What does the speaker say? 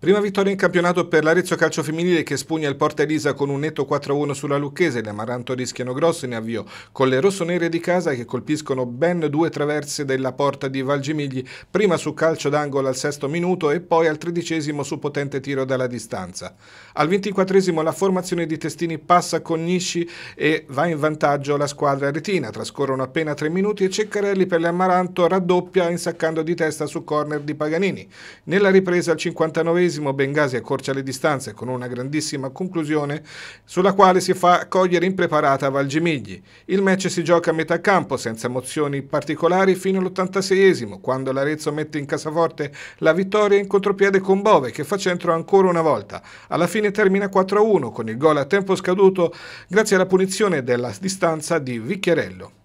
Prima vittoria in campionato per l'Arezzo Calcio Femminile che spugna il Porta Elisa con un netto 4-1 sulla Lucchese. Le Amaranto rischiano grosso in avvio con le rossonere di casa che colpiscono ben due traverse della porta di Valgimigli, prima su calcio d'angolo al sesto minuto e poi al tredicesimo su potente tiro dalla distanza. Al ventiquattresimo la formazione di Testini passa con Nisci e va in vantaggio la squadra retina. Trascorrono appena tre minuti e Ceccarelli per le l'Amaranto raddoppia insaccando di testa su corner di Paganini. Nella ripresa al 59 diciottesimo Bengasi accorcia le distanze con una grandissima conclusione sulla quale si fa cogliere impreparata Valgimigli. Il match si gioca a metà campo senza emozioni particolari fino all'86esimo quando l'Arezzo mette in cassaforte la vittoria in contropiede con Bove che fa centro ancora una volta. Alla fine termina 4-1 con il gol a tempo scaduto grazie alla punizione della distanza di Vicchiarello.